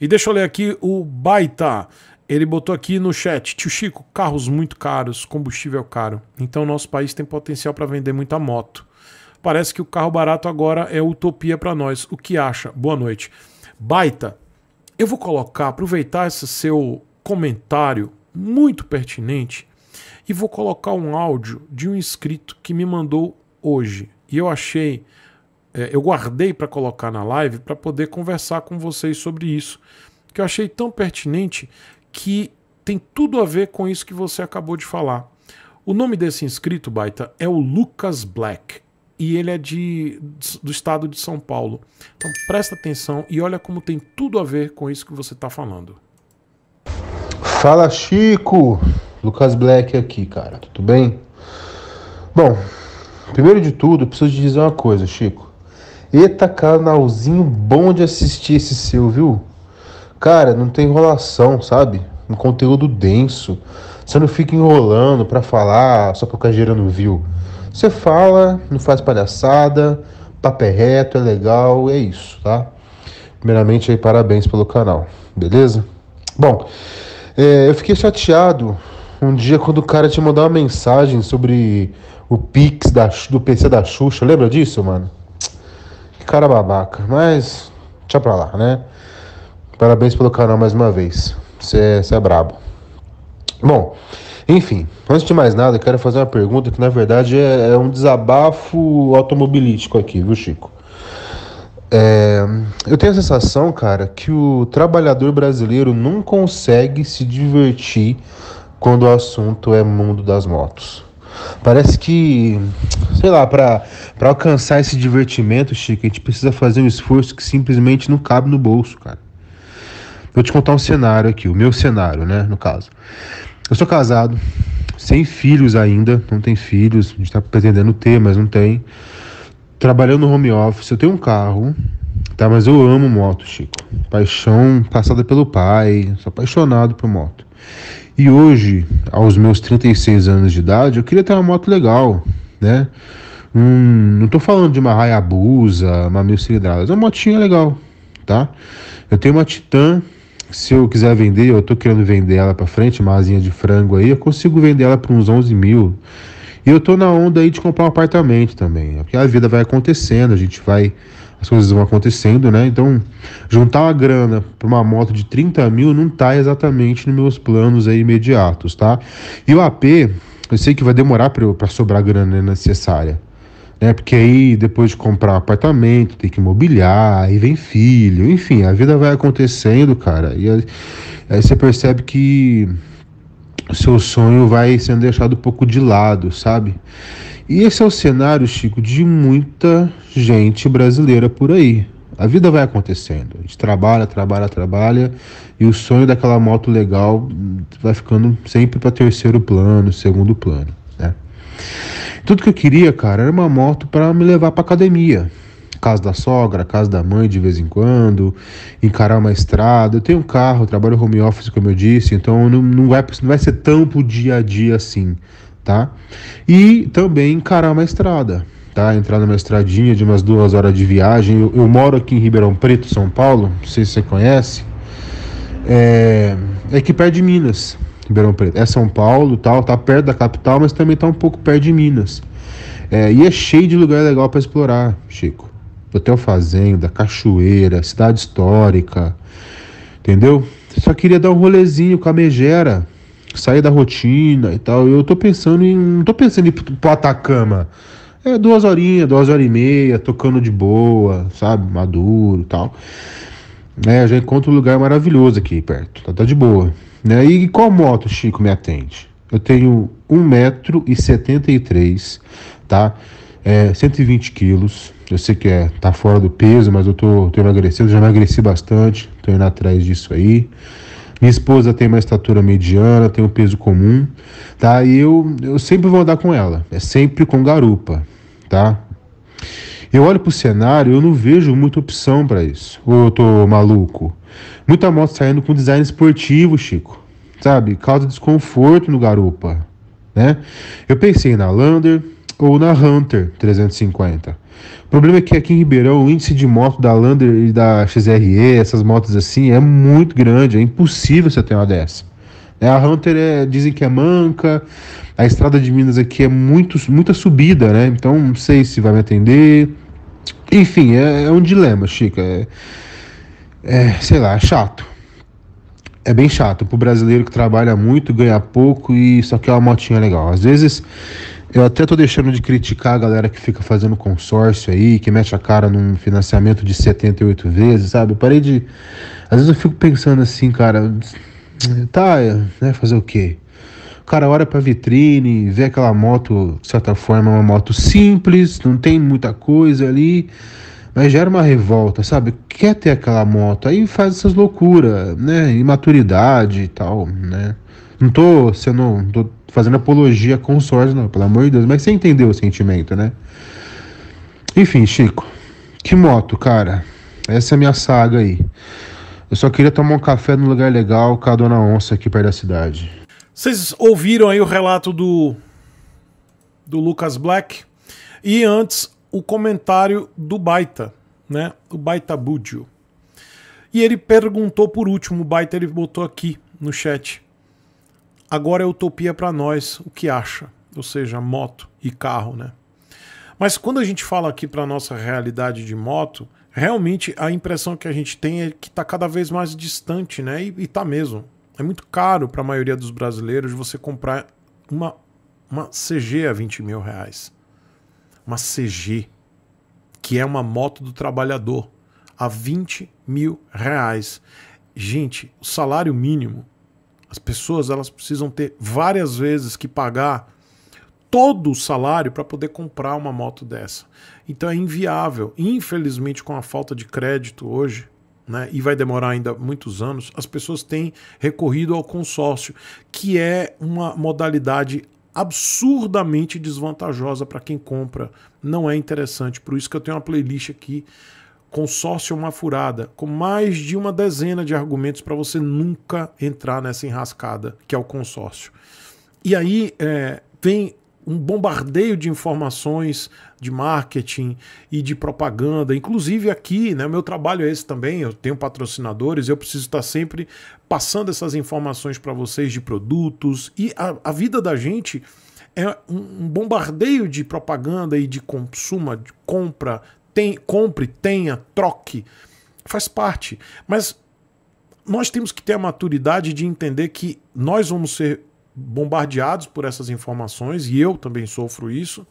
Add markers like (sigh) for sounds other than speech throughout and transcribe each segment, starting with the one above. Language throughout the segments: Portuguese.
E deixa eu ler aqui o Baita. Ele botou aqui no chat, tio Chico, carros muito caros, combustível caro. Então nosso país tem potencial para vender muita moto. Parece que o carro barato agora é utopia para nós. O que acha? Boa noite. Baita, eu vou colocar, aproveitar esse seu comentário muito pertinente e vou colocar um áudio de um inscrito que me mandou hoje. E eu achei é, eu guardei para colocar na live para poder conversar com vocês sobre isso, que eu achei tão pertinente que tem tudo a ver com isso que você acabou de falar. O nome desse inscrito, Baita, é o Lucas Black e ele é de, do estado de São Paulo. Então presta atenção e olha como tem tudo a ver com isso que você está falando. Fala Chico! Lucas Black aqui, cara, tudo bem? Bom, primeiro de tudo, preciso te dizer uma coisa, Chico. Eita, canalzinho bom de assistir esse seu, viu? Cara, não tem enrolação, sabe? Um conteúdo denso. Você não fica enrolando para falar só porque a gerando viu. Você fala, não faz palhaçada, papo é reto, é legal, é isso, tá? Primeiramente aí, parabéns pelo canal, beleza? Bom, é, eu fiquei chateado um dia quando o cara te mandou uma mensagem sobre o Pix da, do PC da Xuxa, lembra disso, mano? cara babaca, mas tchau pra lá, né? Parabéns pelo canal mais uma vez. Você é, é, brabo. Bom, enfim, antes de mais nada, quero fazer uma pergunta que na verdade é, é um desabafo automobilístico aqui, viu, Chico? É, eu tenho a sensação, cara, que o trabalhador brasileiro não consegue se divertir quando o assunto é mundo das motos. Parece que, sei lá, para alcançar esse divertimento, Chico, a gente precisa fazer um esforço que simplesmente não cabe no bolso, cara. Vou te contar um cenário aqui, o meu cenário, né, no caso. Eu sou casado, sem filhos ainda, não tem filhos, a gente tá pretendendo ter, mas não tem. Trabalhando no home office, eu tenho um carro, tá? Mas eu amo moto, Chico. Paixão passada pelo pai, sou apaixonado por moto. E hoje, aos meus 36 anos de idade, eu queria ter uma moto legal, né? Hum, não tô falando de uma Hayabusa, uma mil cilindradas, uma motinha legal, tá? Eu tenho uma Titan, se eu quiser vender, eu tô querendo vender ela para frente, uma asinha de frango aí, eu consigo vender ela por uns 11 mil. E eu tô na onda aí de comprar um apartamento também, porque é a vida vai acontecendo, a gente vai as coisas vão acontecendo, né? Então, juntar uma grana para uma moto de 30 mil não tá exatamente nos meus planos aí imediatos, tá? E o AP, eu sei que vai demorar para sobrar a grana necessária. Né? Porque aí depois de comprar um apartamento, tem que mobiliar, aí vem filho, enfim, a vida vai acontecendo, cara. E aí, aí você percebe que o seu sonho vai sendo deixado um pouco de lado, sabe? E esse é o cenário, Chico, de muita gente brasileira por aí. A vida vai acontecendo. A gente trabalha, trabalha, trabalha. E o sonho daquela moto legal vai ficando sempre para terceiro plano, segundo plano. Né? Tudo que eu queria, cara, era uma moto para me levar para academia. Casa da sogra, casa da mãe de vez em quando, encarar uma estrada. Eu tenho um carro, trabalho home office, como eu disse, então não, não, vai, não vai ser tão pro dia a dia assim tá? E também encarar uma estrada, tá? Entrar numa estradinha de umas duas horas de viagem. Eu, eu moro aqui em Ribeirão Preto, São Paulo, não sei se você conhece. É, é que perto de Minas, Ribeirão Preto. É São Paulo, tal, tá perto da capital, mas também tá um pouco perto de Minas. É, e é cheio de lugar legal para explorar, Chico. Hotel Fazenda, Cachoeira, Cidade Histórica, entendeu? Só queria dar um rolezinho com a Megera, sair da rotina e tal. Eu tô pensando em. Não tô pensando em ir pro Atacama. É duas horinhas, duas horas e meia, tocando de boa, sabe? Maduro e tal. É, já encontro um lugar maravilhoso aqui perto. Tá, tá de boa. Né? E qual moto, Chico, me atende? Eu tenho 1,73m, tá? É, 120 quilos. Eu sei que é, tá fora do peso, mas eu tô, tô emagrecendo, já emagreci bastante, tô indo atrás disso aí. Minha esposa tem uma estatura mediana, tem um peso comum, tá? E eu, eu sempre vou andar com ela, é sempre com garupa, tá? Eu olho pro cenário, eu não vejo muita opção para isso. Ou eu tô maluco? Muita moto saindo com design esportivo, Chico. Sabe? Causa desconforto no garupa, né? Eu pensei na Lander, ou na Hunter 350. O problema é que aqui em Ribeirão o índice de moto da Lander e da XRE, essas motos assim, é muito grande, é impossível você ter uma dessa. É, a Hunter é, dizem que é manca, a estrada de Minas aqui é muito, muita subida, né? Então não sei se vai me atender. Enfim, é, é um dilema, Chica. É, é, sei lá, é chato. É bem chato pro brasileiro que trabalha muito, ganha pouco e só quer uma motinha legal. Às vezes eu até tô deixando de criticar a galera que fica fazendo consórcio aí, que mete a cara num financiamento de 78 vezes, sabe? Eu parei de. Às vezes eu fico pensando assim, cara, tá, né, fazer o quê? O cara olha pra vitrine, vê aquela moto, de certa forma, é uma moto simples, não tem muita coisa ali, mas gera uma revolta, sabe? Quer ter aquela moto, aí faz essas loucuras, né? Imaturidade e tal, né? Não tô sendo. tô fazendo apologia com sorte, não, pelo amor de Deus. Mas você entendeu o sentimento, né? Enfim, Chico. Que moto, cara. Essa é a minha saga aí. Eu só queria tomar um café num lugar legal com a dona Onça aqui perto da cidade. Vocês ouviram aí o relato do. do Lucas Black? E antes, o comentário do Baita, né? O Baita Budio. E ele perguntou por último, o Baita ele botou aqui no chat. Agora é utopia para nós o que acha, ou seja, moto e carro, né? Mas quando a gente fala aqui para nossa realidade de moto, realmente a impressão que a gente tem é que está cada vez mais distante, né? E, está mesmo. É muito caro para a maioria dos brasileiros você comprar uma, uma CG a 20 mil reais. Uma CG, que é uma moto do trabalhador, a 20 mil reais. Gente, o salário mínimo as pessoas elas precisam ter várias vezes que pagar todo o salário para poder comprar uma moto dessa. Então é inviável. Infelizmente, com a falta de crédito hoje, né, e vai demorar ainda muitos anos, as pessoas têm recorrido ao consórcio, que é uma modalidade absurdamente desvantajosa para quem compra. Não é interessante. Por isso que eu tenho uma playlist aqui consórcio uma furada, com mais de uma dezena de argumentos para você nunca entrar nessa enrascada que é o consórcio. E aí é, vem um bombardeio de informações de marketing e de propaganda, inclusive aqui, né? Meu trabalho é esse também. Eu tenho patrocinadores, eu preciso estar sempre passando essas informações para vocês de produtos e a, a vida da gente é um bombardeio de propaganda e de consumo, de compra, tem, compre, tenha, troque. Faz parte. Mas nós temos que ter a maturidade de entender que nós vamos ser bombardeados por essas informações, e eu também sofro isso,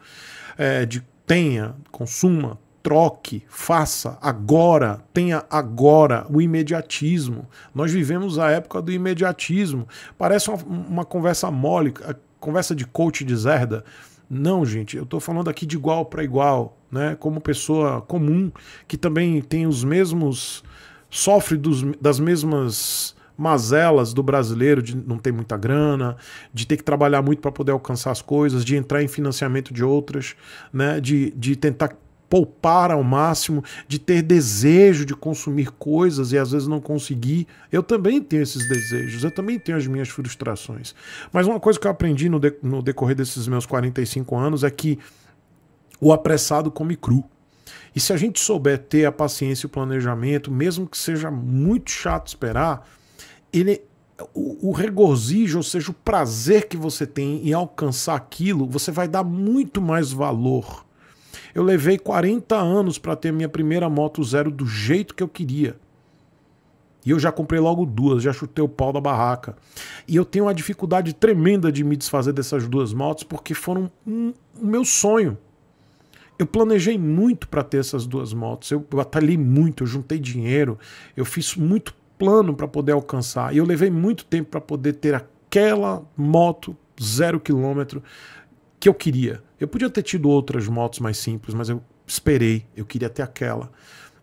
é, de tenha, consuma, troque, faça agora, tenha agora o imediatismo. Nós vivemos a época do imediatismo. Parece uma, uma conversa mole, a conversa de coach de Zerda. Não, gente, eu estou falando aqui de igual para igual né, como pessoa comum que também tem os mesmos sofre dos, das mesmas mazelas do brasileiro de não ter muita grana, de ter que trabalhar muito para poder alcançar as coisas, de entrar em financiamento de outras, né, de, de tentar poupar ao máximo, de ter desejo de consumir coisas e às vezes não conseguir. Eu também tenho esses desejos, eu também tenho as minhas frustrações. Mas uma coisa que eu aprendi no, de, no decorrer desses meus 45 anos é que o apressado come cru. E se a gente souber ter a paciência e o planejamento, mesmo que seja muito chato esperar, ele o, o, regozijo, ou seja, o prazer que você tem em alcançar aquilo, você vai dar muito mais valor. Eu levei 40 anos para ter minha primeira moto zero do jeito que eu queria. E eu já comprei logo duas, já chutei o pau da barraca. E eu tenho uma dificuldade tremenda de me desfazer dessas duas motos porque foram um, o meu sonho eu planejei muito para ter essas duas motos. Eu batalhei muito, eu juntei dinheiro, eu fiz muito plano para poder alcançar. E eu levei muito tempo para poder ter aquela moto zero quilômetro que eu queria. Eu podia ter tido outras motos mais simples, mas eu esperei, eu queria ter aquela.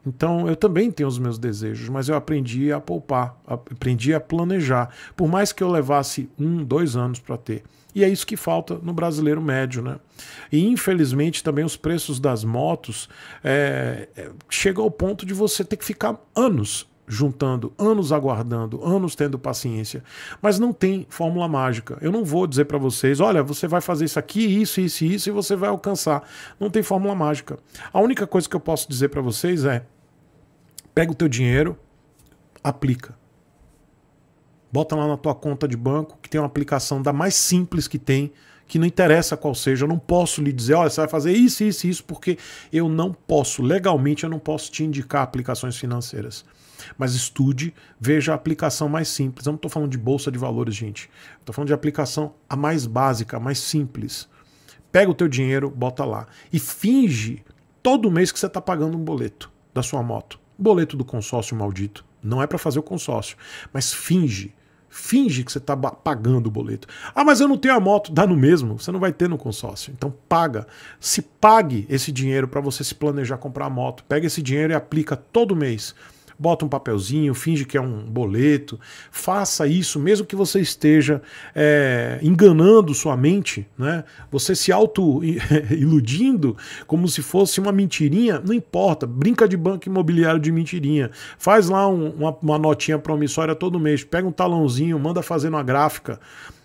Então eu também tenho os meus desejos, mas eu aprendi a poupar, aprendi a planejar, por mais que eu levasse um, dois anos para ter. E é isso que falta no brasileiro médio, né? E infelizmente também os preços das motos é, é, chega ao ponto de você ter que ficar anos juntando, anos aguardando, anos tendo paciência, mas não tem fórmula mágica. Eu não vou dizer para vocês, olha, você vai fazer isso aqui, isso, isso, isso e você vai alcançar. Não tem fórmula mágica. A única coisa que eu posso dizer para vocês é pega o teu dinheiro, aplica. Bota lá na tua conta de banco, que tem uma aplicação da mais simples que tem, que não interessa qual seja. Eu não posso lhe dizer, olha, você vai fazer isso, isso, isso, porque eu não posso, legalmente, eu não posso te indicar aplicações financeiras. Mas estude, veja a aplicação mais simples. Eu não estou falando de bolsa de valores, gente. Estou falando de aplicação a mais básica, a mais simples. Pega o teu dinheiro, bota lá. E finge todo mês que você está pagando um boleto da sua moto boleto do consórcio maldito. Não é para fazer o consórcio, mas finge. Finge que você está pagando o boleto. Ah, mas eu não tenho a moto. Dá no mesmo. Você não vai ter no consórcio. Então paga. Se pague esse dinheiro para você se planejar comprar a moto. Pega esse dinheiro e aplica todo mês bota um papelzinho, finge que é um boleto, faça isso, mesmo que você esteja é, enganando sua mente, né? Você se auto-iludindo (laughs) como se fosse uma mentirinha, não importa, brinca de banco imobiliário de mentirinha, faz lá um, uma, uma notinha promissória todo mês, pega um talãozinho, manda fazer uma gráfica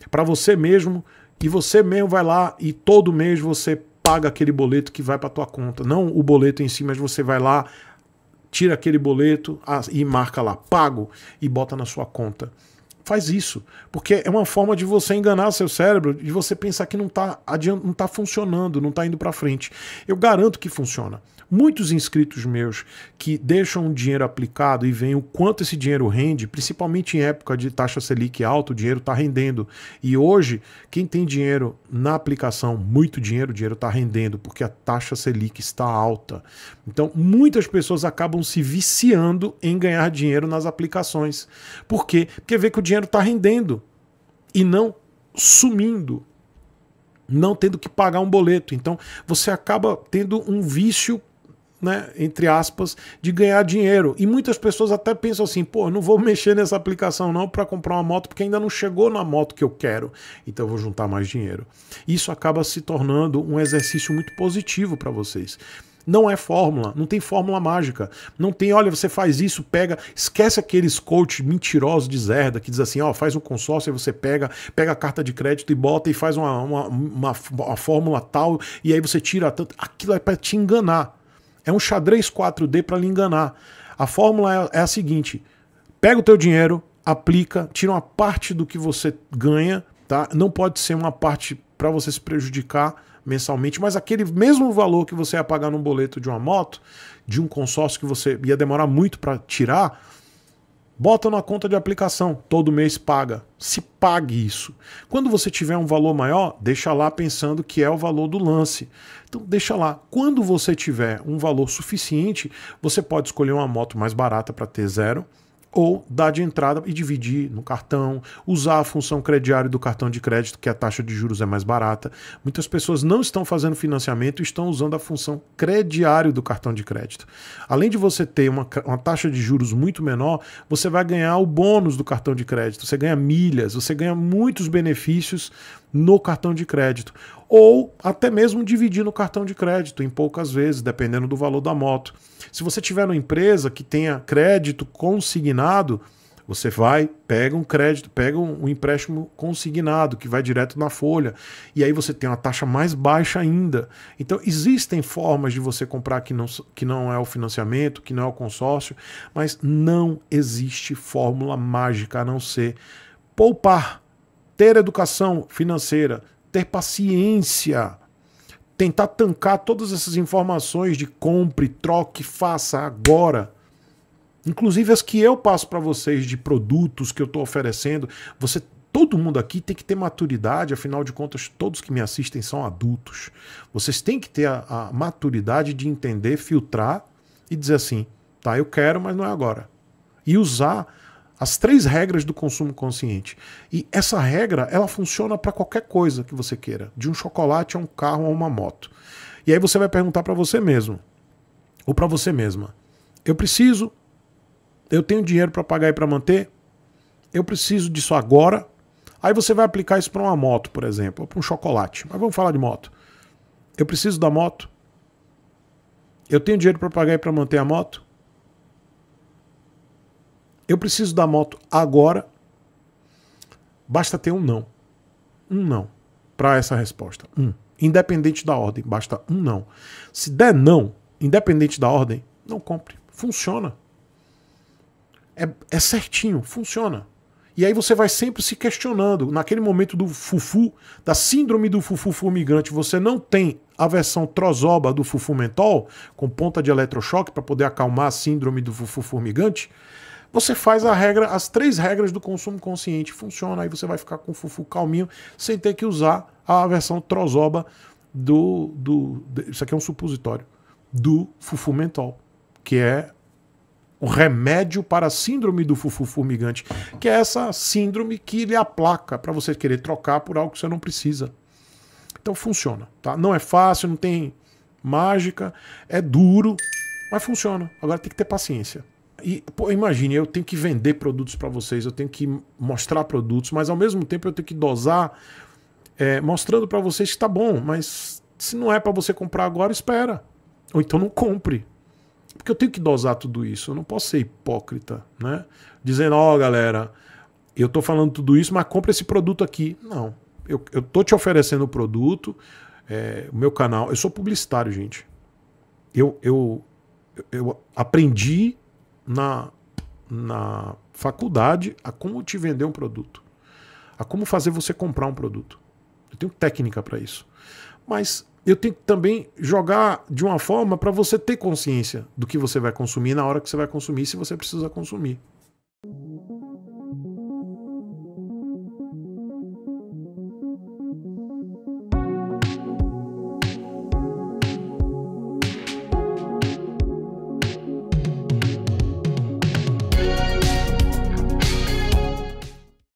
para você mesmo e você mesmo vai lá e todo mês você paga aquele boleto que vai para tua conta, não o boleto em si, mas você vai lá tira aquele boleto e marca lá pago e bota na sua conta. Faz isso, porque é uma forma de você enganar seu cérebro, de você pensar que não está não tá funcionando, não está indo para frente. Eu garanto que funciona. Muitos inscritos meus que deixam o dinheiro aplicado e veem o quanto esse dinheiro rende, principalmente em época de taxa Selic alta, o dinheiro está rendendo. E hoje, quem tem dinheiro na aplicação, muito dinheiro, o dinheiro está rendendo, porque a taxa Selic está alta. Então, muitas pessoas acabam se viciando em ganhar dinheiro nas aplicações. Por quê? Porque vê que o dinheiro está rendendo e não sumindo não tendo que pagar um boleto. Então, você acaba tendo um vício né, entre aspas, de ganhar dinheiro. E muitas pessoas até pensam assim: pô, não vou (laughs) mexer nessa aplicação não para comprar uma moto porque ainda não chegou na moto que eu quero, então eu vou juntar mais dinheiro. Isso acaba se tornando um exercício muito positivo para vocês. Não é fórmula, não tem fórmula mágica. Não tem, olha, você faz isso, pega, esquece aqueles coach mentirosos de Zerda que diz assim, ó, faz um consórcio e você pega, pega a carta de crédito e bota e faz uma, uma, uma, uma fórmula tal e aí você tira tanto. Aquilo é para te enganar. É um xadrez 4D para lhe enganar. A fórmula é, é a seguinte: pega o teu dinheiro, aplica, tira uma parte do que você ganha, tá? Não pode ser uma parte para você se prejudicar mensalmente, mas aquele mesmo valor que você ia pagar num boleto de uma moto, de um consórcio que você ia demorar muito para tirar, Bota na conta de aplicação, todo mês paga. Se pague isso. Quando você tiver um valor maior, deixa lá pensando que é o valor do lance. Então deixa lá. Quando você tiver um valor suficiente, você pode escolher uma moto mais barata para ter zero ou dar de entrada e dividir no cartão, usar a função crediário do cartão de crédito, que a taxa de juros é mais barata. Muitas pessoas não estão fazendo financiamento, estão usando a função crediário do cartão de crédito. Além de você ter uma, uma taxa de juros muito menor, você vai ganhar o bônus do cartão de crédito, você ganha milhas, você ganha muitos benefícios no cartão de crédito. Ou até mesmo dividir no cartão de crédito, em poucas vezes, dependendo do valor da moto. Se você tiver uma empresa que tenha crédito consignado, você vai, pega um crédito, pega um, empréstimo consignado, que vai direto na folha, e aí você tem uma taxa mais baixa ainda. Então, existem formas de você comprar que não, que não é o financiamento, que não é o consórcio, mas não existe fórmula mágica a não ser poupar ter educação financeira, ter paciência, tentar tancar todas essas informações de compre, troque, faça agora. Inclusive as que eu passo para vocês de produtos que eu estou oferecendo, você todo mundo aqui tem que ter maturidade, afinal de contas, todos que me assistem são adultos. Vocês têm que ter a, a maturidade de entender, filtrar e dizer assim: tá, eu quero, mas não é agora. E usar as três regras do consumo consciente. E essa regra, ela funciona para qualquer coisa que você queira, de um chocolate a um carro a uma moto. E aí você vai perguntar para você mesmo ou para você mesma: eu preciso? Eu tenho dinheiro para pagar e para manter? Eu preciso disso agora? Aí você vai aplicar isso para uma moto, por exemplo, ou para um chocolate. Mas vamos falar de moto. Eu preciso da moto? Eu tenho dinheiro para pagar e para manter a moto? Eu preciso da moto agora. Basta ter um não. Um não para essa resposta. Um. Independente da ordem, basta um não. Se der não, independente da ordem, não compre. Funciona. É, é certinho, funciona. E aí você vai sempre se questionando. Naquele momento do fufu, da síndrome do fufu formigante, você não tem a versão trozoba do fufu mentol, com ponta de eletrochoque para poder acalmar a síndrome do fufu formigante você faz a regra, as três regras do consumo consciente funciona, aí você vai ficar com o fufu calminho, sem ter que usar a versão trozoba do, do isso aqui é um supositório, do fufu mentol, que é o remédio para a síndrome do fufu formigante, que é essa síndrome que lhe aplaca para você querer trocar por algo que você não precisa. Então funciona, tá? Não é fácil, não tem mágica, é duro, mas funciona. Agora tem que ter paciência. E, pô, imagine, eu tenho que vender produtos para vocês, eu tenho que mostrar produtos, mas ao mesmo tempo eu tenho que dosar, é, mostrando para vocês que tá bom, mas se não é para você comprar agora, espera. Ou então não compre. Porque eu tenho que dosar tudo isso, eu não posso ser hipócrita, né? Dizendo, ó, oh, galera, eu tô falando tudo isso, mas compra esse produto aqui. Não, eu, eu tô te oferecendo o produto, é, o meu canal. Eu sou publicitário, gente. Eu, eu, eu aprendi na, na faculdade a como te vender um produto, a como fazer você comprar um produto. Eu tenho técnica para isso. Mas eu tenho que também jogar de uma forma para você ter consciência do que você vai consumir na hora que você vai consumir, se você precisa consumir.